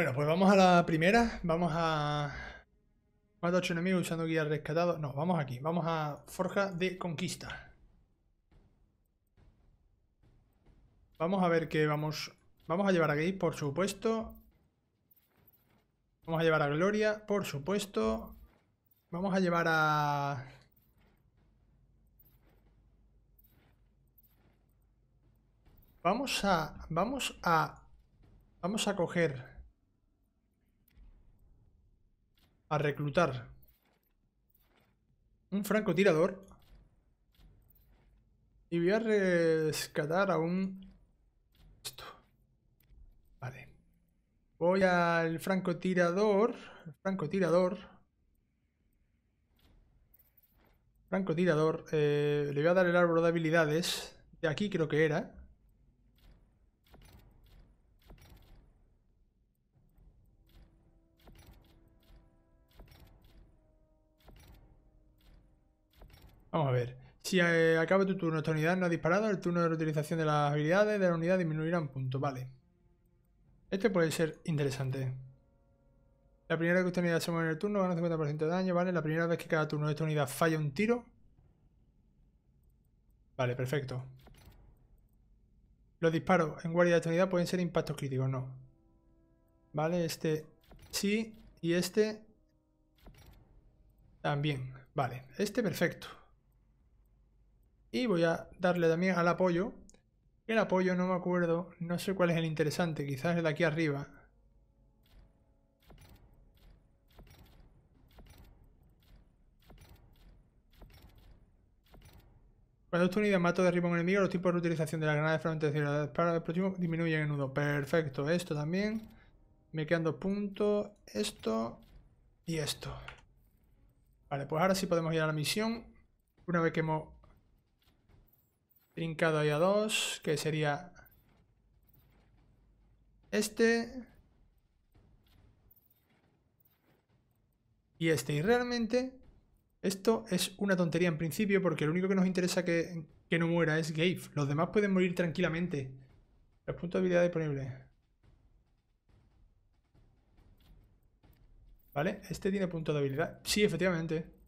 Bueno, pues vamos a la primera. Vamos a... Mata 8 enemigos usando guía rescatado. No, vamos aquí. Vamos a Forja de Conquista. Vamos a ver qué vamos... Vamos a llevar a Gabe, por supuesto. Vamos a llevar a Gloria, por supuesto. Vamos a llevar a... Vamos a... Vamos a... Vamos a coger... a reclutar un francotirador y voy a rescatar a un... Esto. Vale. Voy al francotirador. Francotirador. Francotirador. Eh, le voy a dar el árbol de habilidades. De aquí creo que era. Vamos a ver. Si eh, acaba tu turno, esta unidad no ha disparado, el turno de reutilización de las habilidades de la unidad disminuirá un punto. Vale. Este puede ser interesante. La primera vez que esta unidad se mueve en el turno gana 50% de daño, ¿vale? La primera vez que cada turno de esta unidad falla un tiro. Vale, perfecto. Los disparos en guardia de esta unidad pueden ser impactos críticos, no. Vale, este sí y este también. Vale, este perfecto. Y voy a darle también al apoyo. El apoyo no me acuerdo, no sé cuál es el interesante, quizás el de aquí arriba. Cuando esta unidad mato derriba a un enemigo, los tipos de utilización de la granada de fragmentación de disparo de próximo disminuyen en nudo. Perfecto, esto también. Me quedan dos puntos, esto y esto. Vale, pues ahora sí podemos ir a la misión. Una vez que hemos Trincado ahí a dos, que sería este. Y este. Y realmente esto es una tontería en principio porque lo único que nos interesa que, que no muera es Gabe. Los demás pueden morir tranquilamente. Los puntos de habilidad disponibles. ¿Vale? Este tiene punto de habilidad. Sí, efectivamente.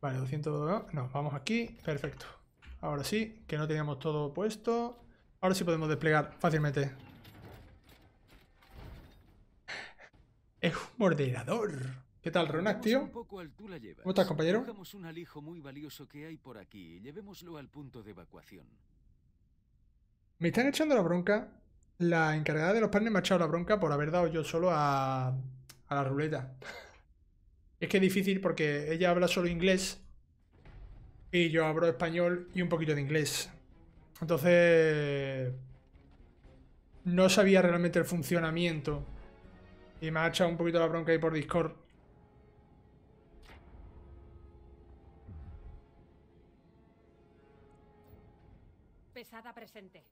Vale, 200, No, vamos aquí, perfecto. Ahora sí, que no teníamos todo puesto. Ahora sí podemos desplegar fácilmente. Es un ordenador. ¿Qué tal, Ronak, tío? ¿Cómo estás, compañero? Me están echando la bronca. La encargada de los panes me ha echado la bronca por haber dado yo solo a, a la ruleta. Es que es difícil porque ella habla solo inglés y yo hablo español y un poquito de inglés. Entonces no sabía realmente el funcionamiento y me ha echado un poquito la bronca ahí por Discord. Pesada presente.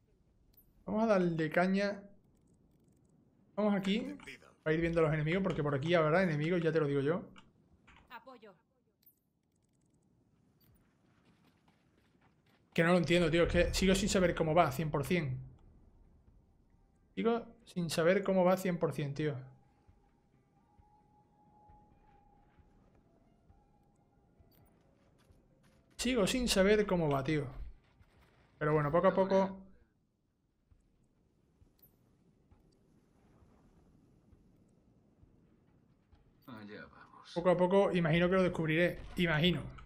Vamos a darle caña. Vamos aquí. a ir viendo a los enemigos, porque por aquí habrá enemigos, ya te lo digo yo. Que no lo entiendo, tío. Es que sigo sin saber cómo va, 100%. Sigo sin saber cómo va 100%, tío. Sigo sin saber cómo va, tío. Pero bueno, poco a poco... Poco a poco, imagino que lo descubriré. Imagino.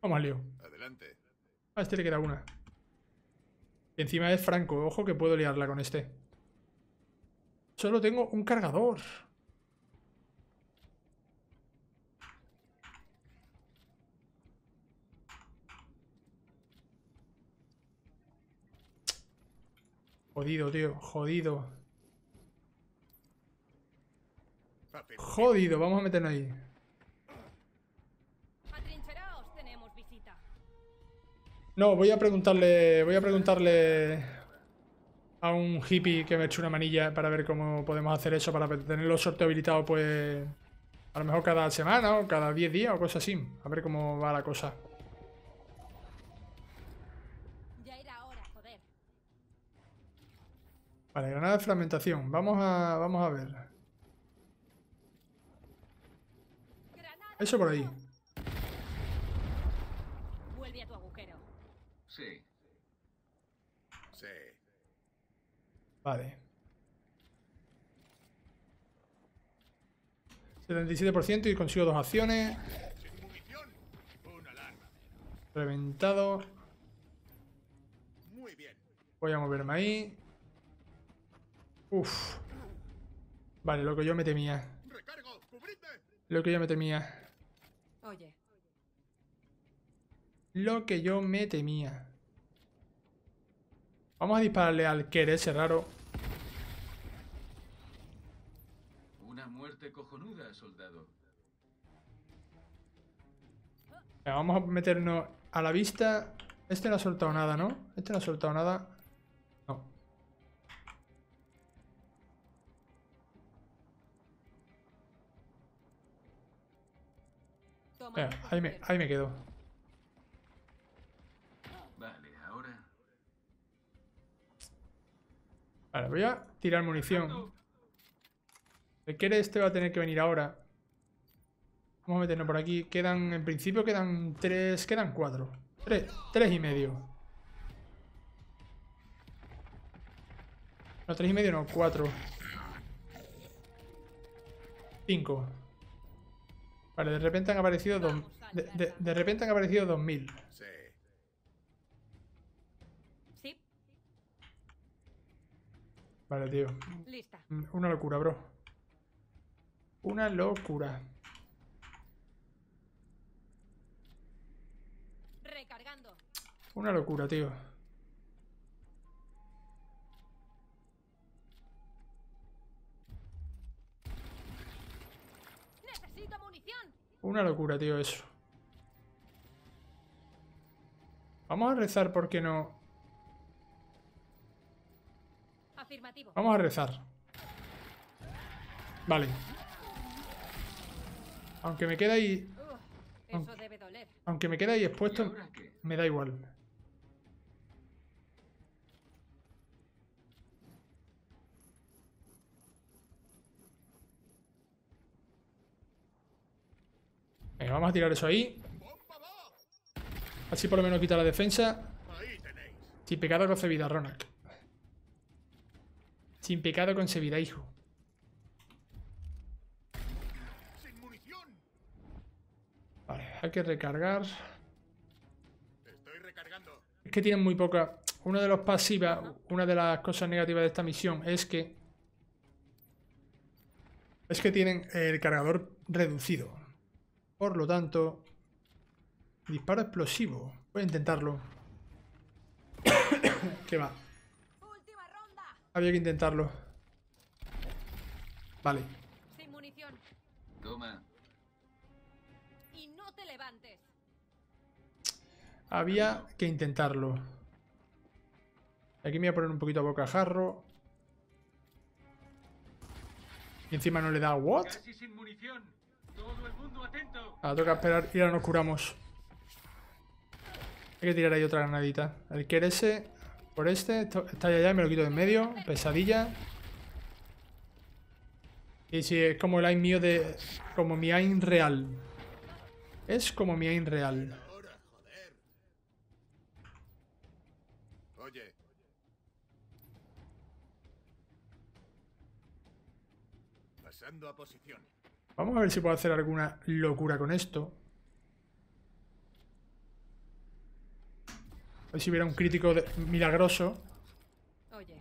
Vamos al Adelante. A ah, este le queda una. encima es Franco. Ojo que puedo liarla con este. Solo tengo un cargador. Jodido, tío. Jodido. Jodido. Vamos a meternos ahí. No, voy a preguntarle. Voy a preguntarle a un hippie que me eche una manilla para ver cómo podemos hacer eso, para tener los sorteos habilitados, pues. A lo mejor cada semana o cada 10 días o cosas así. A ver cómo va la cosa. Ya Vale, granada de fragmentación. Vamos a, vamos a ver. Eso por ahí. 77% y consigo dos acciones. Reventado. Voy a moverme ahí. Uf. Vale, lo que yo me temía. Lo que yo me temía. Oye. Lo que yo me temía. Vamos a dispararle al querer ese raro. cojonuda, soldado. Vamos a meternos a la vista. Este no ha soltado nada, ¿no? Este no ha soltado nada. No. ahí, me, quedo. Vale, ahora. Vale, voy a tirar munición. ¿Qué Kere este va a tener que venir ahora. Vamos a meternos por aquí. Quedan, en principio quedan tres, quedan cuatro. Tres, tres y medio. No, tres y medio no, cuatro. Cinco. Vale, de repente han aparecido dos... De, repente han aparecido dos mil. Vale, tío. Una locura, bro. Una locura. Recargando. Una locura, tío. Necesito munición. Una locura, tío, eso. Vamos a rezar porque no. Vamos a rezar. Vale. Aunque me queda ahí... Aunque, me queda ahí expuesto, me da igual. Venga, vamos a tirar eso ahí. Así por lo menos quita la defensa. Sin pecado concebida, Ronak. Sin pecado concebida, hijo. Hay que recargar. Estoy recargando. Es que tienen muy poca... Una de las pasivas, una de las cosas negativas de esta misión es que... Es que tienen el cargador reducido. Por lo tanto... Disparo explosivo. Voy a intentarlo. ¿Qué va. Había que intentarlo. Vale. Toma. Había que intentarlo. Aquí me voy a poner un poquito a bocajarro. Y encima no le da... ¿What? Ah, toca esperar y ahora nos curamos. Hay que tirar ahí otra granadita. El que ese por este. Está allá, me lo quito de en medio. Pesadilla. Y si es como el aim mío de... Como mi aim real. Es como mi aim real. Pasando a posición. Vamos a ver si puedo hacer alguna locura con esto. A ver si hubiera un crítico milagroso. Oye.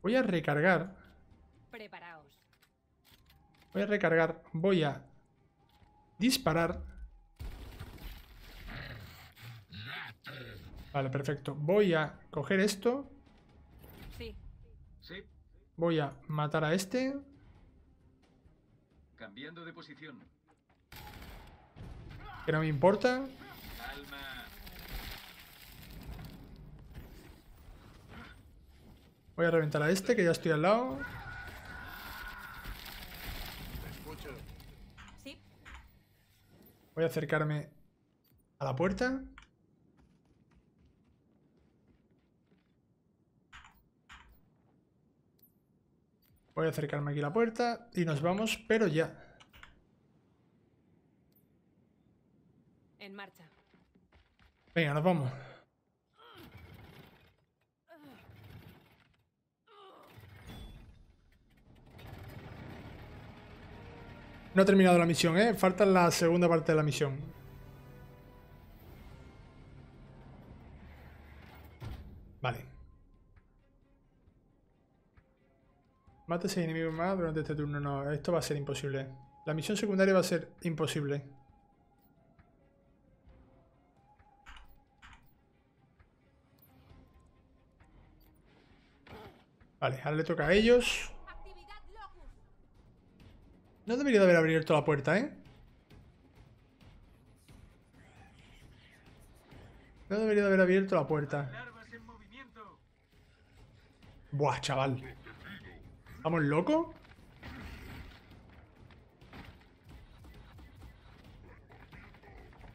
Voy a recargar. Preparaos. Voy a recargar. Voy a disparar. Vale, perfecto. Voy a coger esto. Sí. Voy a matar a este. Cambiando de posición. Que no me importa. Voy a reventar a este, que ya estoy al lado. Voy a acercarme a la puerta. Voy a acercarme aquí a la puerta y nos vamos, pero ya. En marcha. Venga, nos vamos. No ha terminado la misión, ¿eh? Falta la segunda parte de la misión. Vale. Mate ese enemigos más durante este turno. No, esto va a ser imposible. La misión secundaria va a ser imposible. Vale, ahora le toca a ellos. No debería de haber abierto la puerta, ¿eh? No debería de haber abierto la puerta. Buah, chaval. ¿Estamos loco?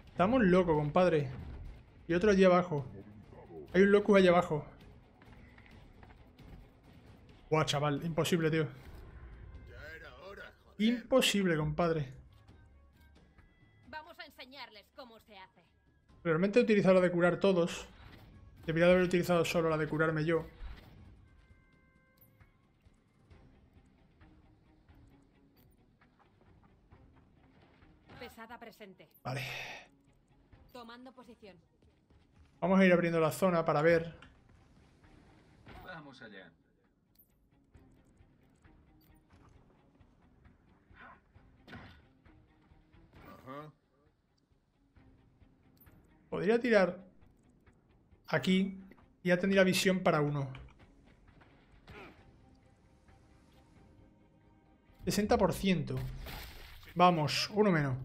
Estamos locos, compadre. Y otro allí abajo. Hay un loco allí abajo. Buah, chaval. Imposible, tío. Imposible, compadre. Vamos a enseñarles cómo se hace. Realmente he utilizado la de curar todos. Debería haber utilizado solo la de curarme yo. Pesada presente. Vale. Tomando posición. Vamos a ir abriendo la zona para ver. Vamos allá. Podría tirar aquí y ya tendría visión para uno. 60%. Vamos, uno menos.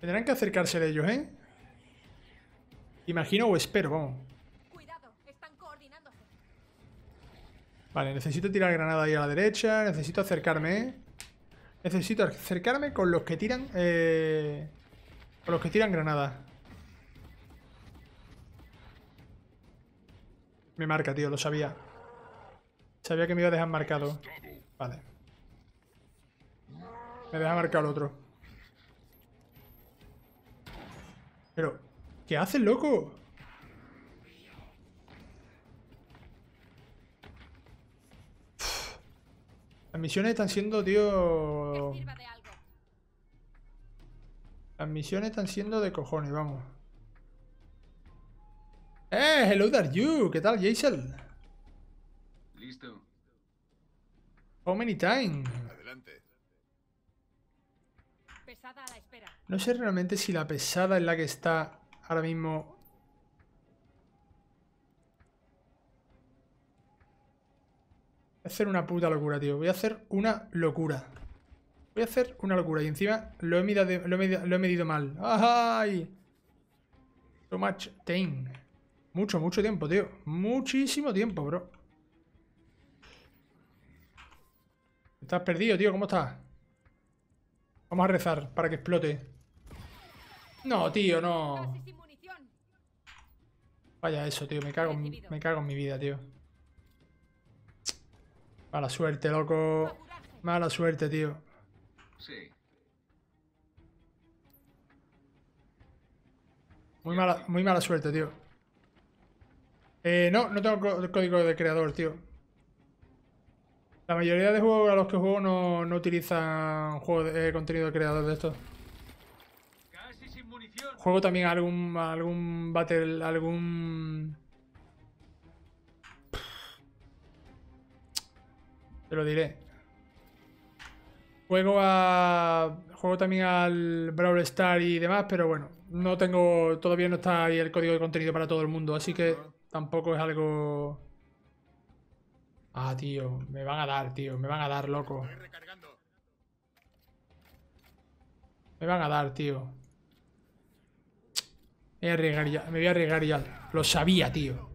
Tendrán que acercarse de ellos, ¿eh? Imagino o espero, vamos. Vale, necesito tirar granada ahí a la derecha. Necesito acercarme, ¿eh? Necesito acercarme con los que tiran... Eh, con los que tiran granadas. Me marca, tío, lo sabía. Sabía que me iba a dejar marcado. Vale. Me deja marcado el otro. Pero... ¿Qué haces, loco? Las misiones están siendo, tío... Las misiones están siendo de cojones, vamos. ¡Eh! ¡Hello there you! ¿Qué tal, Jason? Listo. How many time? Adelante. No sé realmente si la pesada es la que está ahora mismo hacer una puta locura, tío. Voy a hacer una locura. Voy a hacer una locura. Y encima lo he medido, mal. ¡Ay! So much time. Mucho, mucho tiempo, tío. Muchísimo tiempo, bro. Estás perdido, tío. ¿Cómo estás? Vamos a rezar para que explote. No, tío, no. Vaya eso, tío. Me cago, me cago en mi vida, tío. Mala suerte, loco. Mala suerte, tío. Sí. Muy mala, muy mala suerte, tío. Eh, no, no tengo código de creador, tío. La mayoría de juegos a los que juego no, utilizan juego de, eh, contenido de creador de estos. Juego también algún, algún battle, algún Te lo diré. Juego a. Juego también al Brawl Star y demás, pero bueno, no tengo. Todavía no está ahí el código de contenido para todo el mundo, así que tampoco es algo. Ah, tío, me van a dar, tío, me van a dar, loco. Me van a dar, tío. Me voy a arriesgar ya, me voy a arriesgar ya. Lo sabía, tío.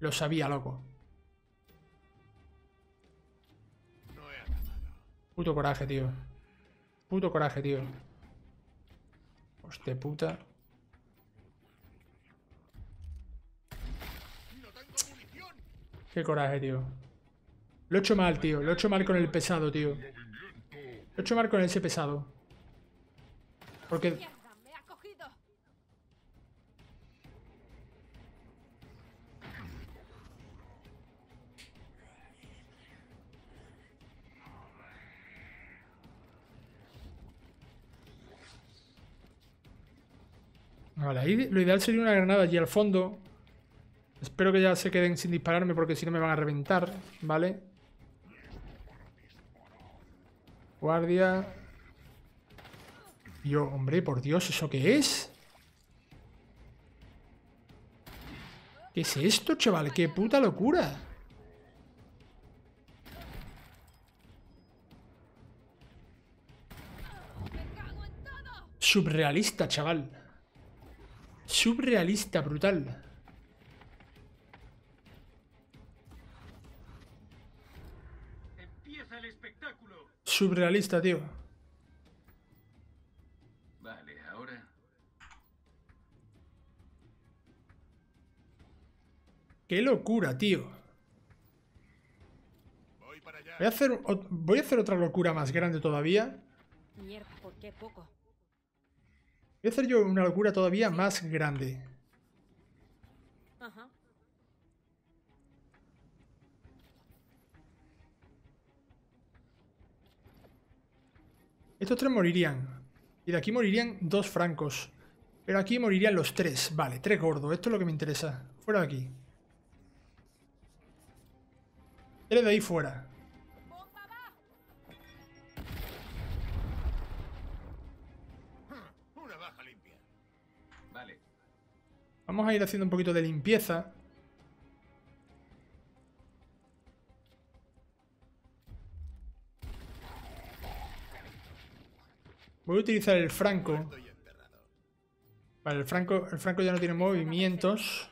Lo sabía, loco. Puto coraje, tío. Puto coraje, tío. Hostia puta. Qué coraje, tío. Lo he hecho mal, tío. Lo he hecho mal con el pesado, tío. Lo he hecho mal con ese pesado. Porque Vale, lo ideal sería una granada allí al fondo. Espero que ya se queden sin dispararme porque si no me van a reventar, ¿vale? Guardia. Yo, hombre, por Dios, ¿eso qué es? ¿Qué es esto, chaval? ¡Qué puta locura! Subrealista, chaval. Subrealista, brutal. el espectáculo. Subrealista, tío. Vale, ahora. Qué locura, tío. Voy, a hacer voy a hacer otra locura más grande todavía. Mierda, ¿por qué poco? Voy a hacer yo una locura todavía más grande. Estos tres morirían. Y de aquí morirían dos francos. Pero aquí morirían los tres. Vale, tres gordos. Esto es lo que me interesa. Fuera de aquí. Tres de ahí fuera. Vamos a ir haciendo un poquito de limpieza. Voy a utilizar el franco. Vale, el franco, el franco ya no tiene movimientos.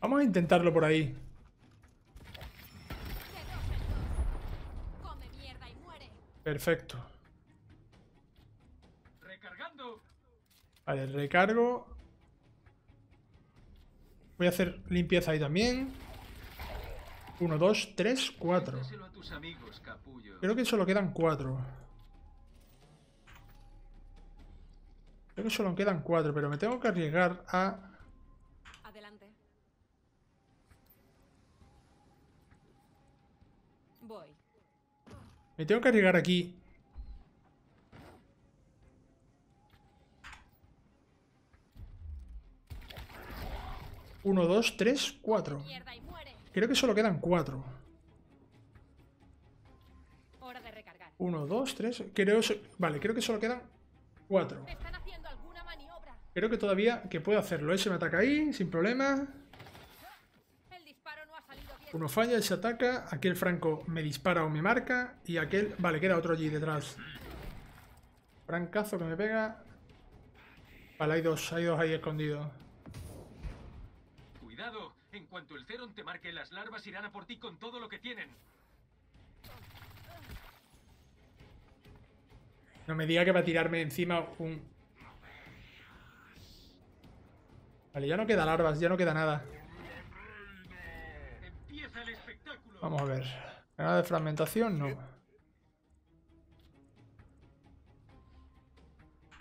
Vamos a intentarlo por ahí. Perfecto. Recargando. Vale, recargo. Voy a hacer limpieza ahí también. Uno, dos, tres, cuatro Creo que solo quedan cuatro Creo que solo quedan cuatro pero me tengo que arriesgar a... Adelante. Voy. Me tengo que arriesgar aquí. Uno, dos, tres, cuatro. Creo que solo quedan cuatro. Uno, dos, tres... Creo... Vale, creo que solo quedan cuatro. Creo que todavía que puedo hacerlo. Ese ¿eh? me ataca ahí, sin problema. Uno falla y se ataca. Aquel franco me dispara o me marca. Y aquel... Vale, queda otro allí detrás. Francazo que me pega. Vale, hay dos. Hay dos ahí escondidos. Cuidado. En cuanto el Ceron te marque, las larvas irán a por ti con todo lo que tienen. No me diga que va a tirarme encima un... Vale, ya no queda larvas, ya no queda nada. Vamos a ver. nada de fragmentación, no.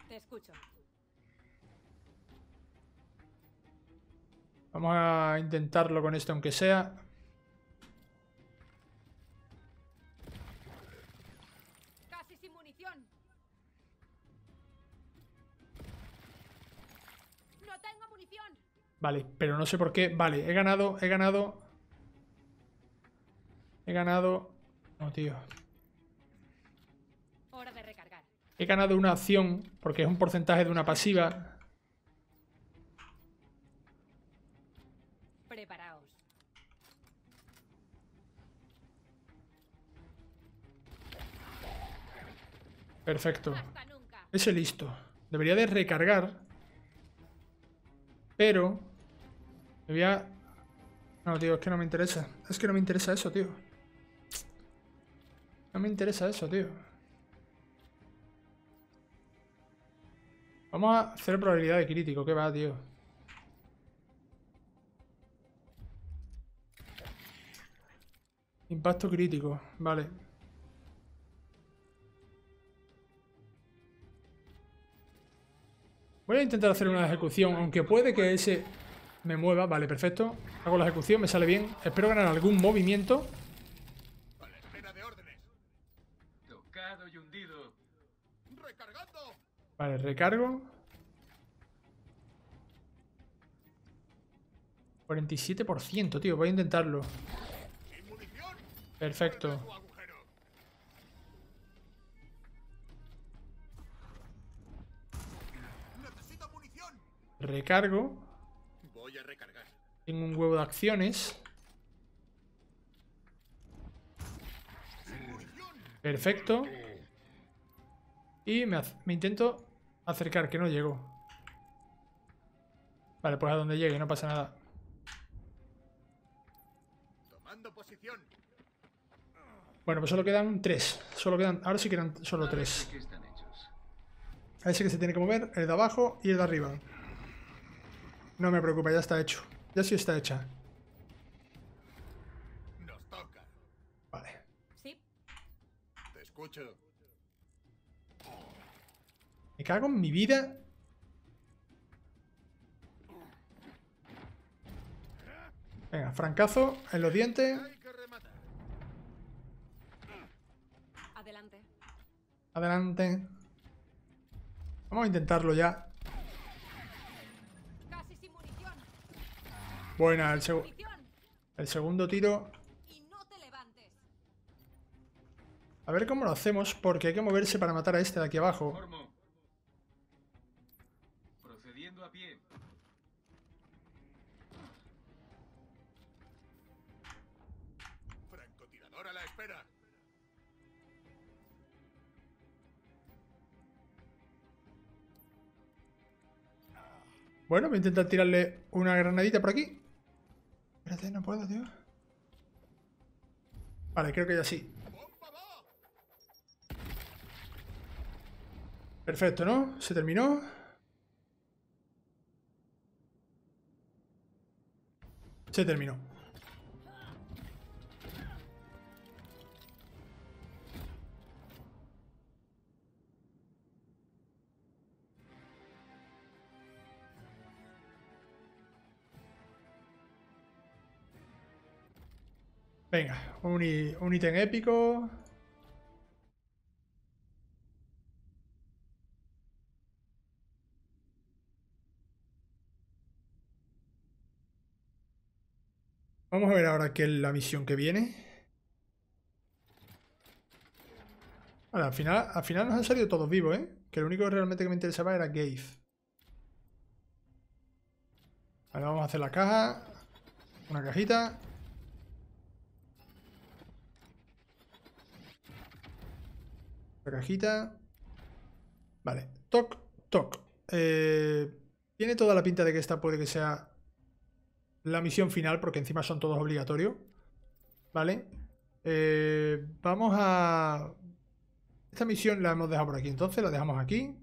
Te escucho. Vamos a intentarlo con esto aunque sea. Casi sin munición. No tengo munición. Vale, pero no sé por qué. Vale, he ganado, he ganado He ganado... No, tío. He ganado una opción porque es un porcentaje de una pasiva. Preparaos. Perfecto. Ese listo. Debería de recargar. Pero... Me No, tío, es que no me interesa. Es que no me interesa eso, tío. No me interesa eso, tío. Vamos a hacer probabilidad de crítico. ¿Qué va, tío? Impacto crítico. Vale. Voy a intentar hacer una ejecución, aunque puede que ese me mueva. Vale, perfecto. Hago la ejecución, me sale bien. Espero ganar algún movimiento. Vale, recargo. 47%, tío. Voy a intentarlo. Perfecto. Recargo. Voy a recargar. Tengo un huevo de acciones. Perfecto. Y me intento Acercar, que no llego. Vale, pues a donde llegue, no pasa nada. Tomando posición. Bueno, pues solo quedan tres. Solo quedan, ahora sí quedan solo tres. A ese que se tiene que mover, el de abajo y el de arriba. No me preocupa, ya está hecho. Ya sí está hecha. Nos toca. Vale. Sí. Te escucho. Me cago en mi vida. Venga, francazo en los dientes. Adelante. Adelante. Vamos a intentarlo ya. Buena, el, segundo tiro. A ver cómo lo hacemos, porque hay que moverse para matar a este de aquí abajo. Bueno, voy a intentar tirarle una granadita por aquí. Espérate, no puedo, tío. Vale, creo que ya sí. Perfecto, ¿no? Se terminó. Se terminó. Venga, un, ítem épico. Vamos a ver ahora qué la misión que viene. al final, al final nos han salido todos vivos, ¿eh? Que lo único realmente que me interesaba era Gabe. Ahora vamos a hacer la caja. Una cajita. La cajita. Vale. Toc, toc. Eh, tiene toda la pinta de que esta puede que sea la misión final, porque encima son todos obligatorios. Vale. Eh, vamos a... Esta misión la hemos dejado por aquí, entonces la dejamos aquí.